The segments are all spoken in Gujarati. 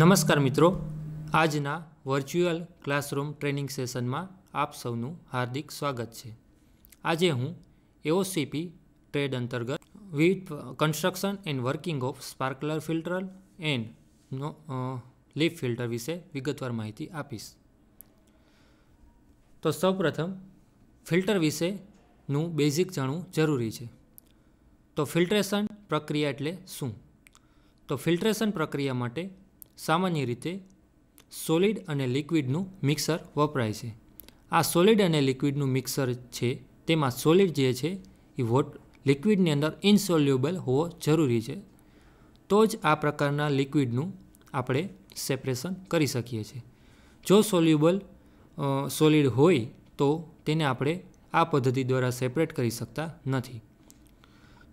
નમસ્કાર મિત્રો આજના વર્ચ્યુઅલ ક્લાસરૂમ ટ્રેનિંગ સેશનમાં આપ સૌનું હાર્દિક સ્વાગત છે આજે હું એઓસીપી ટ્રેડ અંતર્ગત વિવિધ construction and working of sparkler filter and નો લીફ ફિલ્ટર વિશે વિગતવાર માહિતી આપીશ તો સૌપ્રથમ ફિલ્ટર વિશેનું બેઝિક જાણવું જરૂરી છે તો ફિલ્ટ્રેશન પ્રક્રિયા એટલે શું તો ફિલ્ટ્રેશન પ્રક્રિયા માટે સામાન્ય રીતે સોલિડ અને લિક્વિડનું મિક્સર વપરાય છે આ સોલિડ અને લિક્વિડનું મિક્સર છે તેમાં સોલિડ જે છે એ વોટ લિક્વિડની અંદર ઇન્સોલ્યુબલ હોવો જરૂરી છે તો જ આ પ્રકારના લિક્વિડનું આપણે સેપરેશન કરી શકીએ છીએ જો સોલ્યુબલ સોલિડ હોય તો તેને આપણે આ પદ્ધતિ દ્વારા સેપરેટ કરી શકતા નથી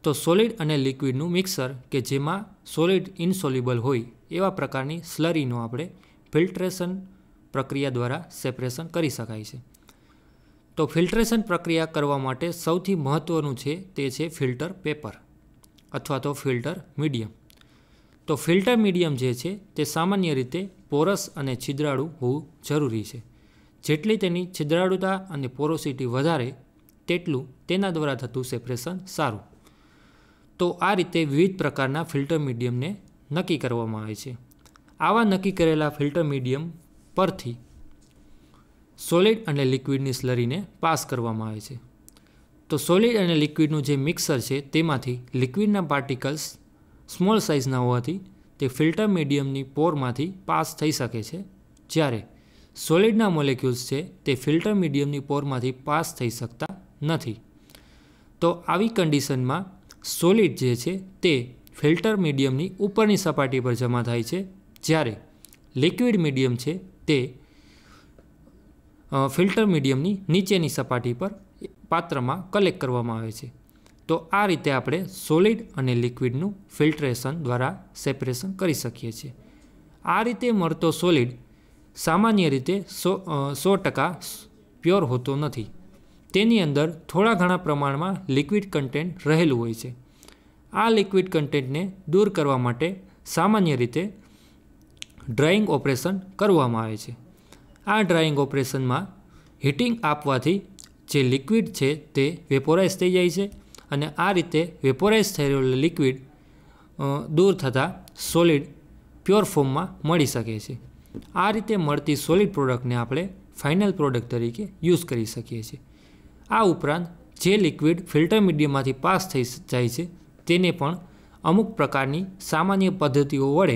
તો સોલિડ અને લિક્વિડનું મિક્સર કે જેમાં સોલિડ ઇન્સોલ્યુબલ હોય એવા પ્રકારની સ્લરીનું આપણે ફિલ્ટ્રેશન પ્રક્રિયા દ્વારા સેપરેશન કરી શકાય છે તો ફિલ્ટ્રેશન પ્રક્રિયા કરવા માટે સૌથી મહત્ત્વનું છે તે છે ફિલ્ટર પેપર અથવા તો ફિલ્ટર મીડિયમ તો ફિલ્ટર મીડિયમ જે છે તે સામાન્ય રીતે પોરસ અને છિદ્રાળુ હોવું જરૂરી છે જેટલી તેની છિદ્રાળુતા અને પોરોસિટી વધારે તેટલું તેના દ્વારા થતું સેપરેશન સારું તો આ રીતે વિવિધ પ્રકારના ફિલ્ટર મીડિયમને નક્કી કરવામાં આવે છે આવા નક્કી કરેલા ફિલ્ટર મીડિયમ પરથી સોલિડ અને લિક્વિડની સ્લરીને પાસ કરવામાં આવે છે તો સોલિડ અને લિક્વિડનું જે મિક્સર છે તેમાંથી લિક્વિડના પાર્ટિકલ્સ સ્મોલ સાઇઝના હોવાથી તે ફિલ્ટર મીડિયમની પોરમાંથી પાસ થઈ શકે છે જ્યારે સોલિડના મોલેક્યુલ્સ છે તે ફિલ્ટર મીડિયમની પોરમાંથી પાસ થઈ શકતા નથી તો આવી કન્ડિશનમાં સોલિડ જે છે તે ફિલ્ટર મીડિયમની ઉપરની સપાટી પર જમા થાય છે જ્યારે લિક્વિડ મીડિયમ છે તે ફિલ્ટર મીડિયમની નીચેની સપાટી પર પાત્રમાં કલેક્ટ કરવામાં આવે છે તો આ રીતે આપણે સોલિડ અને લિક્વિડનું ફિલ્ટરેશન દ્વારા સેપરેશન કરી શકીએ છીએ આ રીતે મળતો સોલિડ સામાન્ય રીતે સો સો ટકા પ્યોર હોતો નથી તેની અંદર થોડા ઘણા પ્રમાણમાં લિક્વિડ કન્ટેન્ટ રહેલું હોય છે આ લિક્વિડ કન્ટેન્ટને દૂર કરવા માટે સામાન્ય રીતે ડ્રાઇંગ ઓપરેશન કરવામાં આવે છે આ ડ્રાઇંગ ઓપરેશનમાં હીટિંગ આપવાથી જે લિક્વિડ છે તે વેપોરાઇઝ થઈ જાય છે અને આ રીતે વેપોરાઇઝ થયેલું લિક્વિડ દૂર થતાં સોલિડ પ્યોર ફોર્મમાં મળી શકે છે આ રીતે મળતી સોલિડ પ્રોડક્ટને આપણે ફાઇનલ પ્રોડક્ટ તરીકે યુઝ કરી શકીએ છીએ આ ઉપરાંત જે લિક્વિડ ફિલ્ટર મીડિયમમાંથી પાસ થઈ જાય છે તેને પણ અમુક પ્રકારની સામાન્ય પદ્ધતિઓ વડે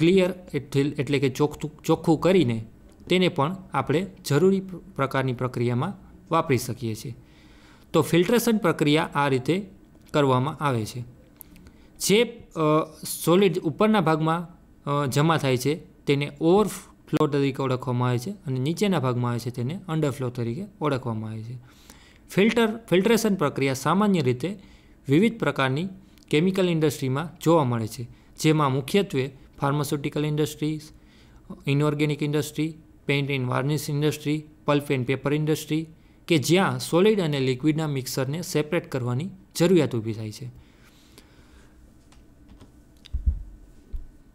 ક્લિયર એટલે કે ચોખ્ખું ચોખ્ખું કરીને તેને પણ આપણે જરૂરી પ્રકારની પ્રક્રિયામાં વાપરી શકીએ છીએ તો ફિલ્ટ્રેશન પ્રક્રિયા આ રીતે કરવામાં આવે છે જે સોલિડ ઉપરના ભાગમાં જમા થાય છે તેને ઓવર ઓવરફ્લો તરીકે ઓળખવામાં આવે છે અને નીચેના ભાગમાં આવે છે તેને અંડરફ્લો તરીકે ઓળખવામાં આવે છે ફિલ્ટર ફિલ્ટ્રેશન પ્રક્રિયા સામાન્ય રીતે વિવિધ પ્રકારની કેમિકલ ઇન્ડસ્ટ્રીમાં જોવા મળે છે જેમાં મુખ્યત્વે pharmaceutical industries inorganic industry paint and varnish industry pulp and paper industry કે જ્યાં સોલિડ અને લિક્વિડના મિક્સરને સેપરેટ કરવાની જરૂરિયાત ઊભી થાય છે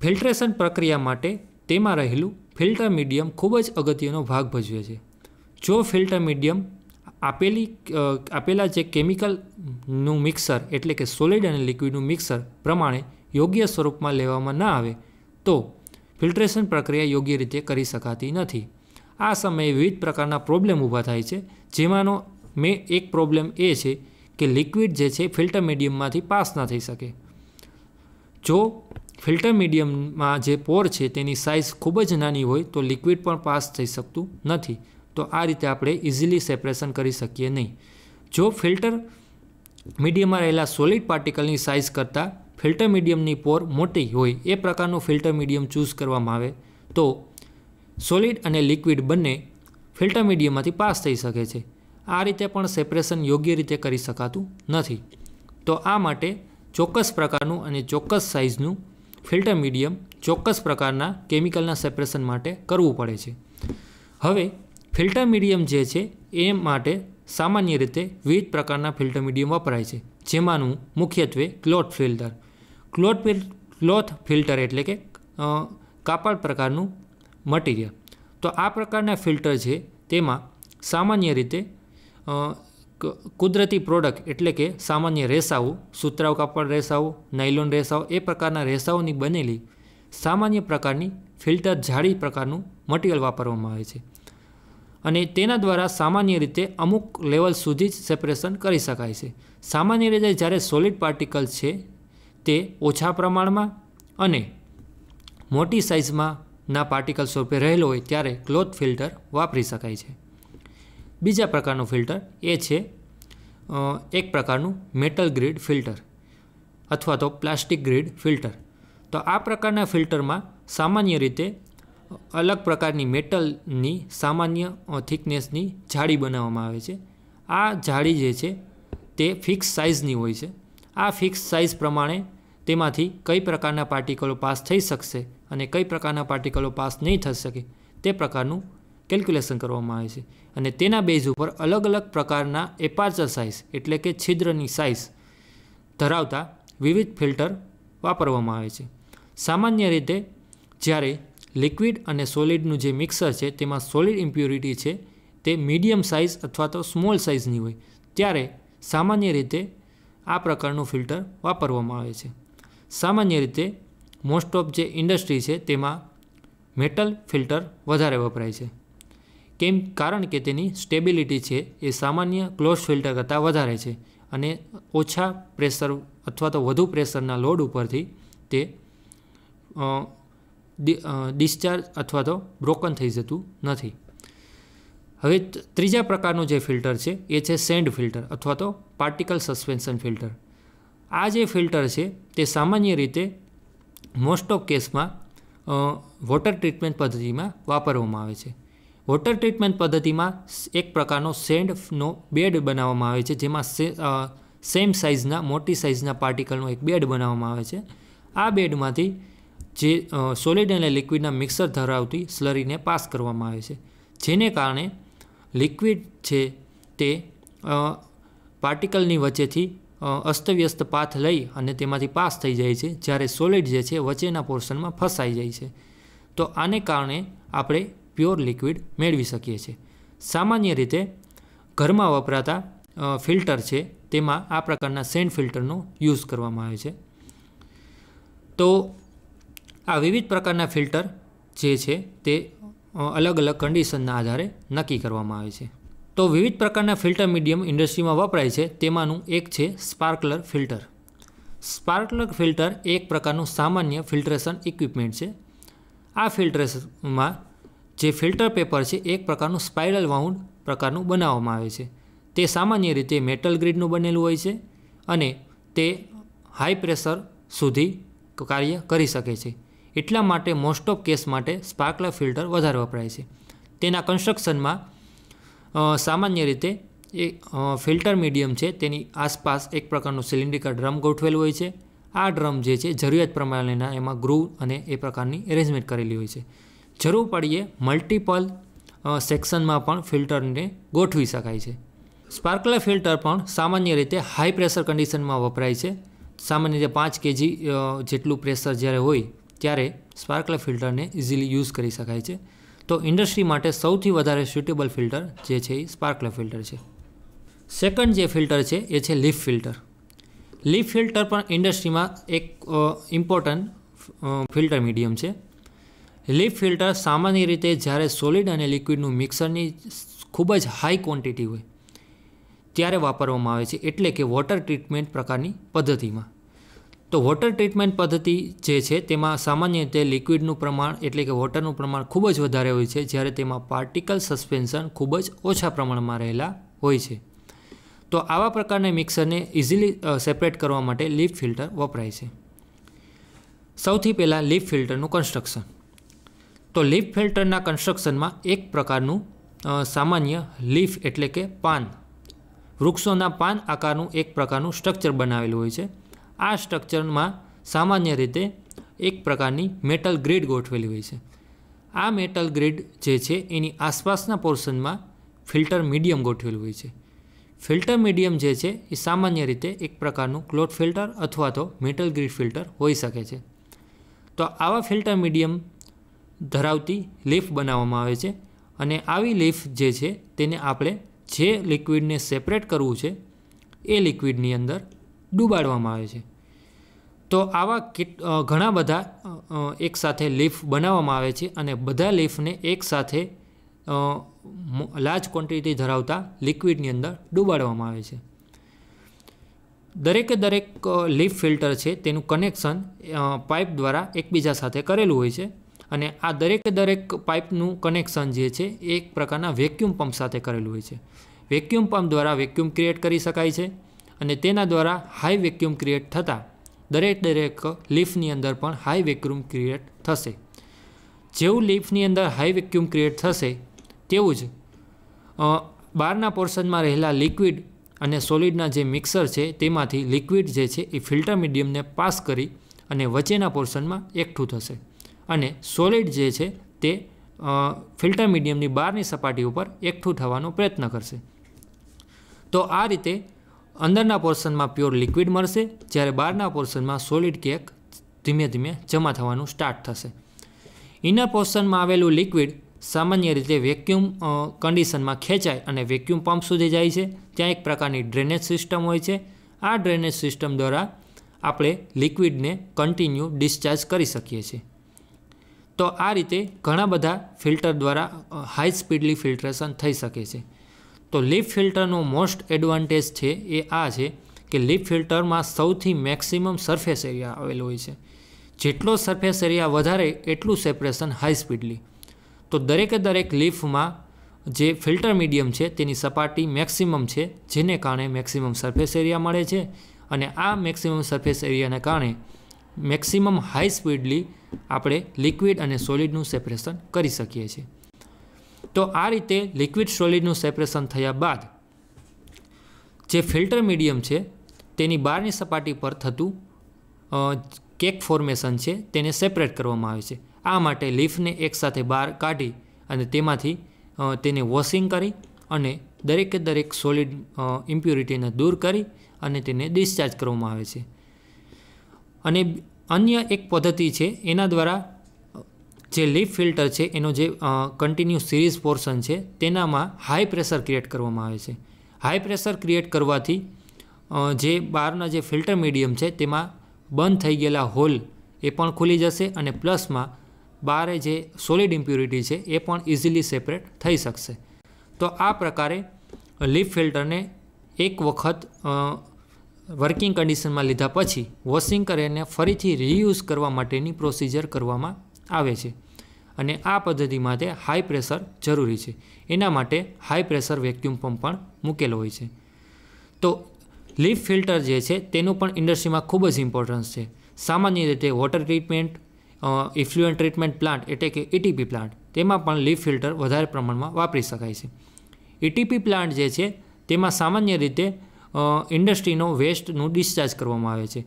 ફિલ્ટ્રેશન પ્રક્રિયા માટે તેમાં રહેલું ફિલ્ટર મીડિયમ ખૂબ જ અગત્યનો ભાગ ભજવે છે જો ફિલ્ટર મીડિયમ આપેલી આપેલા જે કેમિકલ નું મિક્સર એટલે કે સોલિડ અને લિક્વિડનું મિક્સર પ્રમાણે યોગ્ય સ્વરૂપમાં લેવામાં ના આવે તો ફિલ્ટ્રેશન પ્રક્રિયા યોગ્ય રીતે કરી શકાતી નથી આ સમયે વિવિધ પ્રકારના પ્રોબ્લેમ ઊભા થાય છે જેમાંનો મેં એક પ્રોબ્લેમ એ છે કે લિક્વિડ જે છે ફિલ્ટર મીડિયમમાંથી પાસ ના થઈ શકે જો ફિલ્ટર મીડિયમમાં જે પોર છે તેની સાઇઝ ખૂબ જ નાની હોય તો લિક્વિડ પણ પાસ થઈ શકતું નથી તો આ રીતે આપણે ઇઝીલી સેપરેશન કરી શકીએ નહીં જો ફિલ્ટર મીડિયમમાં રહેલા સોલિડ પાર્ટિકલની સાઇઝ કરતાં ફિલ્ટર મીડિયમની પોર મોટી હોય એ પ્રકારનું ફિલ્ટર મીડિયમ ચૂઝ કરવામાં આવે તો સોલિડ અને લિક્વિડ બંને ફિલ્ટર મીડિયમમાંથી પાસ થઈ શકે છે આ રીતે પણ સેપરેશન યોગ્ય રીતે કરી શકાતું નથી તો આ માટે ચોક્કસ પ્રકારનું અને ચોક્કસ સાઇઝનું ફિલ્ટર મીડિયમ ચોક્કસ પ્રકારના કેમિકલના સેપરેશન માટે કરવું પડે છે હવે ફિલ્ટર મીડિયમ જે છે એ માટે સામાન્ય રીતે વિવિધ પ્રકારના ફિલ્ટર મીડિયમ વપરાય છે જેમાંનું મુખ્યત્વે cloth filter cloth cloth filter એટલે કે કાપડ પ્રકારનું મટીરિયલ તો આ પ્રકારના ફિલ્ટર છે તેમાં સામાન્ય રીતે કુદરતી પ્રોડક્ટ એટલે કે સામાન્ય રેસાઓ સુતરાઉ કાપડ રેસાઓ નાયલોન રેસાઓ એ પ્રકારના રેસાઓની બનેલી સામાન્ય પ્રકારની ફિલ્ટર જાળી પ્રકારનું મટીરિયલ વાપરવામાં આવે છે અને તેના દ્વારા સામાન્ય રીતે અમુક લેવલ સુધી જ સેપરેશન કરી શકાય છે સામાન્ય રીતે જ્યારે સોલિડ પાર્ટિકલ છે તે ઓછા પ્રમાણમાં અને મોટી સાઇઝમાંના પાર્ટિકલ સ્વરૂપે રહેલો હોય ત્યારે ક્લોથ ફિલ્ટર વાપરી શકાય છે બીજા પ્રકારનું ફિલ્ટર એ છે એક પ્રકારનું મેટલ ગ્રીડ ફિલ્ટર અથવા તો પ્લાસ્ટિક ગ્રીડ ફિલ્ટર તો આ પ્રકારના ફિલ્ટરમાં સામાન્ય રીતે અલગ પ્રકારની મેટલની સામાન્ય થિકનેસની જાળી બનાવવામાં આવે છે આ જાળી જે છે તે ફિક્સ સાઇઝની હોય છે આ ફિક્સ સાઇઝ પ્રમાણે તેમાંથી કઈ પ્રકારના પાર્ટિકલો પાસ થઈ શકશે અને કઈ પ્રકારના પાર્ટિકલો પાસ નહીં થઈ શકે તે પ્રકારનું કેલ્ક્યુલેશન કરવામાં આવે છે અને તેના બેઝ ઉપર અલગ અલગ પ્રકારના એપાર્ચર સાઇઝ એટલે કે છિદ્રની સાઇઝ ધરાવતા વિવિધ ફિલ્ટર વાપરવામાં આવે છે સામાન્ય રીતે જ્યારે લિક્વિડ અને સોલિડનું જે મિક્સર છે તેમાં સોલિડ ઇમ્પ્યુરિટી છે તે મીડિયમ સાઇઝ અથવા તો સ્મોલ સાઇઝની હોય ત્યારે સામાન્ય રીતે આ પ્રકારનું ફિલ્ટર વાપરવામાં આવે છે સામાન્ય રીતે મોસ્ટ ઓફ જે ઇન્ડસ્ટ્રી છે તેમાં મેટલ ફિલ્ટર વધારે વપરાય છે કેમ કારણ કે તેની સ્ટેબિલિટી છે એ સામાન્ય ક્લોઝ ફિલ્ટર કરતાં વધારે છે અને ઓછા પ્રેશર અથવા તો વધુ પ્રેશરના લોડ ઉપરથી તે ડિસ્ચાર્જ અથવા તો બ્રોકન થઈ જતું નથી હવે ત્રીજા પ્રકારનું જે ફિલ્ટર છે એ છે સેન્ડ ફિલ્ટર અથવા તો પાર્ટિકલ સસ્પેન્શન ફિલ્ટર આ જે ફિલ્ટર છે તે સામાન્ય રીતે મોસ્ટ ઓફ કેસમાં વોટર ટ્રીટમેન્ટ પદ્ધતિમાં વાપરવામાં આવે છે વોટર ટ્રીટમેન્ટ પદ્ધતિમાં એક પ્રકારનો સેન્ડનો બેડ બનાવવામાં આવે છે જેમાં સેમ સાઇઝના મોટી સાઇઝના પાર્ટિકલનો એક બેડ બનાવવામાં આવે છે આ બેડમાંથી જે સોલિડ અને લિક્વિડના મિક્સર ધરાવતી સ્લરીને પાસ કરવામાં આવે છે જેને કારણે લિક્વિડ છે તે પાર્ટિકલની વચ્ચેથી અસ્તવ્યસ્ત પાથ લઈ અને તેમાંથી પાસ થઈ જાય છે જ્યારે સોલિડ જે છે વચ્ચેના પોર્શનમાં ફસાઈ જાય છે તો આને કારણે આપણે પ્યોર લિક્વિડ મેળવી શકીએ છીએ સામાન્ય રીતે ઘરમાં વપરાતા ફિલ્ટર છે તેમાં આ પ્રકારના સેન્ડ ફિલ્ટરનો યુઝ કરવામાં આવે છે તો આ વિવિધ પ્રકારના ફિલ્ટર જે છે તે અલગ અલગ કન્ડિશનના આધારે નક્કી કરવામાં આવે છે તો વિવિધ પ્રકારના ફિલ્ટર મીડિયમ ઇન્ડસ્ટ્રીમાં વપરાય છે તેમાંનું એક છે સ્પાર્કલર ફિલ્ટર સ્પાર્કલર ફિલ્ટર એક પ્રકારનું સામાન્ય ફિલ્ટરેશન ઇક્વિપમેન્ટ છે આ ફિલ્ટરેશનમાં જે ફિલ્ટર પેપર છે એક પ્રકારનું સ્પાઇરલ વાઉન્ડ પ્રકારનું બનાવવામાં આવે છે તે સામાન્ય રીતે મેટલ ગ્રીડનું બનેલું હોય છે અને તે હાઈ પ્રેશર સુધી કાર્ય કરી શકે છે એટલા માટે મોસ્ટ ઓફ કેસ માટે સ્પાર્કલર ફિલ્ટર વધારે વપરાય છે તેના કન્સ્ટ્રક્શનમાં સામાન્ય રીતે એ ફિલ્ટર મીડિયમ છે તેની આસપાસ એક પ્રકારનું સિલિન્ડ્રિકલ ડ્રમ ગોઠવેલું હોય છે આ ડ્રમ જે છે જરૂરિયાત પ્રમાણેના એમાં ગ્રુ અને એ પ્રકારની એરેન્જમેન્ટ કરેલી હોય છે જરૂર પડીએ મલ્ટિપલ સેક્શનમાં પણ ફિલ્ટરને ગોઠવી શકાય છે સ્પાર્કલર ફિલ્ટર પણ સામાન્ય રીતે હાઈ પ્રેશર કન્ડિશનમાં વપરાય છે સામાન્ય રીતે પાંચ કેજી જેટલું પ્રેશર જ્યારે હોય ત્યારે સ્પાર્કલર ફિલ્ટરને ઇઝીલી યુઝ કરી શકાય છે તો ઇન્ડસ્ટ્રી માટે સૌથી વધારે સ્યુટેબલ ફિલ્ટર જે છે એ સ્પાર્કલર ફિલ્ટર છે સેકન્ડ જે ફિલ્ટર છે એ છે લીફ ફિલ્ટર લીફ ફિલ્ટર પણ ઇન્ડસ્ટ્રીમાં એક ઇમ્પોર્ટન્ટ ફિલ્ટર મીડિયમ છે લીફ ફિલ્ટર સામાન્ય રીતે જ્યારે સોલિડ અને લિક્વિડનું મિક્સરની ખૂબ જ હાઈ ક્વોન્ટિટી હોય ત્યારે વાપરવામાં આવે છે એટલે કે વોટર ટ્રીટમેન્ટ પ્રકારની પદ્ધતિમાં તો વોટર ટ્રીટમેન્ટ પદ્ધતિ જે છે તેમાં સામાન્ય રીતે લિક્વિડનું પ્રમાણ એટલે કે વોટરનું પ્રમાણ ખૂબ જ વધારે હોય છે જ્યારે તેમાં પાર્ટિકલ સસ્પેન્શન ખૂબ જ ઓછા પ્રમાણમાં રહેલા હોય છે તો આવા પ્રકારના મિક્સરને ઇઝીલી સેપરેટ કરવા માટે લીફ ફિલ્ટર વપરાય છે સૌથી પહેલાં લીફ ફિલ્ટરનું કન્સ્ટ્રક્શન તો લીફ ફિલ્ટરના કન્સ્ટ્રક્શનમાં એક પ્રકારનું સામાન્ય લીફ એટલે કે પાન વૃક્ષોના પાન આકારનું એક પ્રકારનું સ્ટ્રક્ચર બનાવેલું હોય છે આ સ્ટ્રક્ચરમાં સામાન્ય રીતે એક પ્રકારની મેટલ ગ્રેડ ગોઠવેલી હોય છે આ મેટલ ગ્રેડ જે છે એની આસપાસના પોર્શનમાં ફિલ્ટર મીડિયમ ગોઠવેલું હોય છે ફિલ્ટર મીડિયમ જે છે એ સામાન્ય રીતે એક પ્રકારનું ક્લોટ ફિલ્ટર અથવા તો મેટલ ગ્રીડ ફિલ્ટર હોઈ શકે છે તો આવા ફિલ્ટર મીડિયમ ધરાવતી લીફ બનાવવામાં આવે છે અને આવી લીફ જે છે તેને આપણે જે લિક્વિડને સેપરેટ કરવું છે એ લિક્વિડની અંદર ડૂબાડવામાં આવે છે તો આવા ઘણા બધા એકસાથે લીફ બનાવવામાં આવે છે અને બધા લીફને એકસાથે લાર્જ ક્વોન્ટિટી ધરાવતા લિક્વિડની અંદર ડૂબાડવામાં આવે છે દરેકે દરેક લીફ ફિલ્ટર છે તેનું કનેક્શન પાઇપ દ્વારા એકબીજા સાથે કરેલું હોય છે અને આ દરેકે દરેક પાઇપનું કનેક્શન જે છે એ એક પ્રકારના વેક્યુમ પંપ સાથે કરેલું હોય છે વેક્યુમ પંપ દ્વારા વેક્યુમ ક્રિએટ કરી શકાય છે અને તેના દ્વારા હાઈ વેક્યુમ ક્રિએટ થતાં દરેક દરેક લીફની અંદર પણ હાઈ વેક્યુમ ક્રિએટ થશે જેવું લીફની અંદર હાઈ વેક્યુમ ક્રિએટ થશે તેવું જ બહારના પોર્શનમાં રહેલા લિક્વિડ અને સોલિડના જે મિક્સર છે તેમાંથી લિક્વિડ જે છે એ ફિલ્ટર મીડિયમને પાસ કરી અને વચ્ચેના પોર્શનમાં એકઠું થશે અને સોલિડ જે છે તે ફિલ્ટર મીડિયમની બહારની સપાટી ઉપર એકઠું થવાનો પ્રયત્ન કરશે તો આ રીતે અંદરના પોર્શનમાં પ્યોર લિક્વિડ મળશે જ્યારે બહારના પોર્શનમાં સોલિડ કેક ધીમે ધીમે જમા થવાનું સ્ટાર્ટ થશે ઇનર પોર્શનમાં આવેલું લિક્વિડ સામાન્ય રીતે વેક્યુમ કન્ડિશનમાં ખેંચાય અને વેક્યુમ પંપ સુધી જાય છે ત્યાં એક પ્રકારની ડ્રેનેજ સિસ્ટમ હોય છે આ ડ્રેનેજ સિસ્ટમ દ્વારા આપણે લિક્વિડને કન્ટિન્યુ ડિસ્ચાર્જ કરી શકીએ છીએ તો આ રીતે ઘણા બધા ફિલ્ટર દ્વારા હાઈ સ્પીડલી ફિલ્ટરેશન થઈ શકે છે તો લીફ ફિલ્ટરનો મોસ્ટ એડવાન્ટેજ છે એ આ છે કે લીફ ફિલ્ટરમાં સૌથી મેક્સિમમ સરફેસ એરિયા આવેલો હોય છે જેટલો સરફેસ એરિયા વધારે એટલું સેપરેશન હાઈ સ્પીડલી તો દરેકે દરેક લીફમાં જે ફિલ્ટર મીડિયમ છે તેની સપાટી મેક્સિમમ છે જેને કારણે મેક્સિમમ સરફેસ એરિયા મળે છે અને આ મેક્સિમમ સરફેસ એરિયાને કારણે મેક્સિમમ હાઈ સ્પીડલી આપણે લિક્વિડ અને સોલિડનું સેપરેશન કરી શકીએ છીએ તો આ રીતે લિક્વિડ સોલિડનું સેપરેશન થયા બાદ જે ફિલ્ટર મીડિયમ છે તેની બહારની સપાટી પર થતું કેક ફોર્મેશન છે તેને સેપરેટ કરવામાં આવે છે આ માટે લીફને એકસાથે બહાર કાઢી અને તેમાંથી તેને વોશિંગ કરી અને દરેકે દરેક સોલિડ ઇમ્પ્યુરિટીને દૂર કરી અને તેને ડિસ્ચાર્જ કરવામાં આવે છે અને અન્ય એક પદ્ધતિ છે એના દ્વારા જે લીફ ફિલ્ટર છે એનો જે કન્ટિન્યુ સિરીઝ પોર્શન છે તેનામાં હાઈ પ્રેશર ક્રિએટ કરવામાં આવે છે હાઈ પ્રેશર ક્રિએટ કરવાથી જે બહારના જે ફિલ્ટર મીડિયમ છે તેમાં બંધ થઈ ગયેલા હોલ એ પણ ખુલી જશે અને પ્લસમાં બહારે જે સોલિડ ઇમ્પ્યુરિટી છે એ પણ ઇઝીલી સેપરેટ થઈ શકશે તો આ પ્રકારે લીફ ફિલ્ટરને એક વખત વર્કિંગ કન્ડિશનમાં લીધા પછી વોશિંગ કરીને ફરીથી રીયુઝ કરવા માટેની પ્રોસિજર કરવામાં આવે છે અને આ પદ્ધતિ માટે હાઈ પ્રેશર જરૂરી છે એના માટે હાઈ પ્રેશર વેક્યુમ પંપ પણ મૂકેલો હોય છે તો લીફ ફિલ્ટર જે છે તેનું પણ ઇન્ડસ્ટ્રીમાં ખૂબ જ ઇમ્પોર્ટન્સ છે સામાન્ય રીતે water treatment effluent treatment plant એટલે કે ઇટીપી e પ્લાન્ટ તેમાં પણ લીફ ફિલ્ટર વધારે પ્રમાણમાં વાપરી શકાય છે ઇટીપી e પ્લાન્ટ જે છે તેમાં સામાન્ય રીતે ઇન્ડસ્ટ્રીનો વેસ્ટનું ડિસ્ચાર્જ કરવામાં આવે છે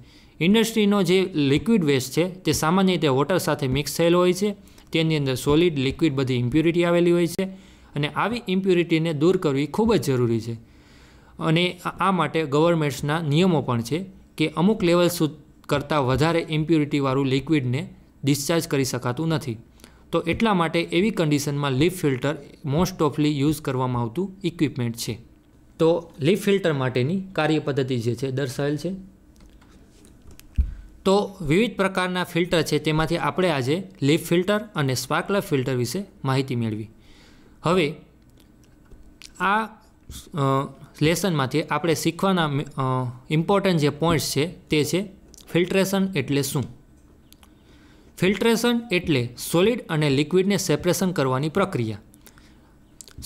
ઇન્ડસ્ટ્રીનો જે લિક્વિડ વેસ્ટ છે તે સામાન્ય રીતે વોટર સાથે મિક્સ થયેલો હોય છે તેની અંદર સોલિડ લિક્વિડ બધી ઇમ્પ્યુરિટી આવેલી હોય છે અને આવી ઇમ્પ્યુરિટીને દૂર કરવી ખૂબ જ જરૂરી છે અને આ માટે ગવર્મેન્ટ્સના નિયમો પણ છે કે અમુક લેવલ કરતાં વધારે ઇમ્પ્યુરિટીવાળું લિક્વિડને ડિસ્ચાર્જ કરી શકાતું નથી તો એટલા માટે એવી કન્ડિશનમાં લીફ ફિલ્ટર મોસ્ટ ઓફલી યુઝ કરવામાં આવતું ઇક્વિપમેન્ટ છે તો લીફ ફિલ્ટર માટેની કાર્યપદ્ધતિ જે છે દર્શાવેલ છે તો વિવિધ પ્રકારના ફિલ્ટર છે તેમાંથી આપણે આજે લીફ ફિલ્ટર અને સ્પાર્કલર ફિલ્ટર વિશે માહિતી મેળવી હવે આ લેસનમાંથી આપણે શીખવાના ઇમ્પોર્ટન્ટ જે પોઈન્ટ્સ છે તે છે ફિલ્ટ્રેશન એટલે શું ફિલ્ટ્રેશન એટલે સોલિડ અને લિક્વિડને સેપરેશન કરવાની પ્રક્રિયા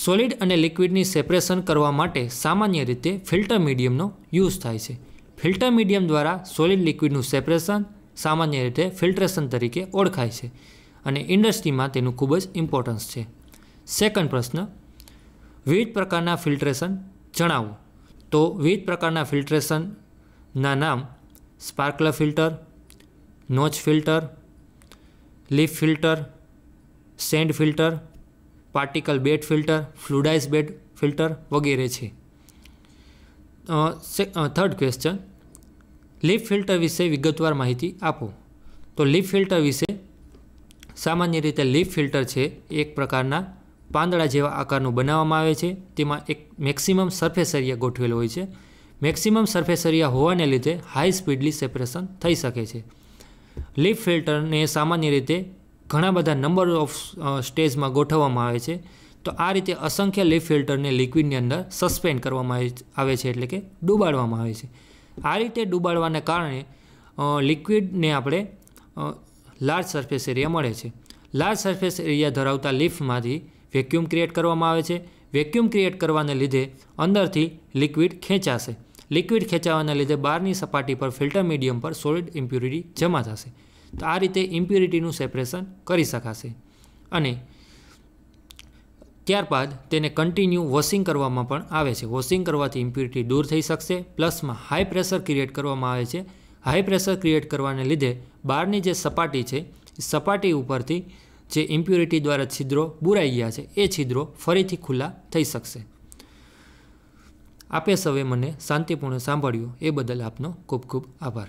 સોલિડ અને લિક્વિડની સેપરેશન કરવા માટે સામાન્ય રીતે ફિલ્ટર મીડિયમનો યુઝ થાય છે ફિલ્ટર મીડિયમ દ્વારા સોલિડ લિક્વિડનું સેપરેશન સામાન્ય રીતે ફિલ્ટ્રેશન તરીકે ઓળખાય છે અને ઇન્ડસ્ટ્રીમાં તેનું ખૂબ જ ઇમ્પોર્ટન્સ છે સેકન્ડ પ્રશ્ન વિવિધ પ્રકારના ફિલ્ટ્રેશન જણાવો તો વિવિધ પ્રકારના ફિલ્ટ્રેશનના નામ sparkler filter nutsch filter leaf filter sand filter particle bed filter fluidize bed filter વગેરે છે થર્ડ ક્વેશ્ચન લીફ ફિલ્ટર વિશે વિગતવાર માહિતી આપો તો લીફ ફિલ્ટર વિશે સામાન્ય રીતે લીફ ફિલ્ટર છે એક પ્રકારના પાંદડા જેવા આકારનું બનાવવામાં આવે છે તેમાં એક મેક્સિમમ સરફેસ એરિયા ગોઠવેલો હોય છે મેક્સિમમ સરફેસ એરિયા હોવાને લીધે હાઈ સ્પીડલી સેપરેશન થઈ શકે છે લીફ ફિલ્ટરને સામાન્ય રીતે ઘણા બધા નંબર ઓફ સ્ટેજમાં ગોઠવવામાં આવે છે તો આ રીતે અસંખ્ય લીફ ફિલ્ટરને લિક્વિડની અંદર સસ્પેન્ડ કરવામાં આવે છે એટલે કે ડૂબાડવામાં આવે છે આ રીતે ડૂબાડવાને કારણે લિક્વિડને આપણે લાર્જ સરફેસ એરિયા મળે છે લાર્જ સરફેસ એરિયા ધરાવતા લિફ્ટમાંથી વેક્યુમ ક્રિએટ કરવામાં આવે છે વેક્યુમ ક્રિએટ કરવાને લીધે અંદરથી લિક્વિડ ખેંચાશે લિક્વિડ ખેંચાવાને લીધે બહારની સપાટી પર ફિલ્ટર મીડિયમ પર સોલિડ ઇમ્પ્યુરિટી જમા થશે તો આ રીતે ઇમ્પ્યુરિટીનું સેપરેશન કરી શકાશે અને ત્યારબાદ તેને કન્ટિન્યુ વોશિંગ કરવામાં પણ આવે છે વોશિંગ કરવાથી ઇમ્પ્યુરિટી દૂર થઈ શકશે પ્લસમાં હાઈ પ્રેશર ક્રિએટ કરવામાં આવે છે હાઈ પ્રેશર ક્રિએટ કરવાને લીધે બહારની જે સપાટી છે સપાટી ઉપરથી જે ઇમ્પ્યુરિટી દ્વારા છિદ્રો બુરાઈ ગયા છે એ છિદ્રો ફરીથી ખુલ્લા થઈ શકશે આપે સવે મને શાંતિપૂર્ણ સાંભળ્યું એ બદલ આપનો ખૂબ ખૂબ આભાર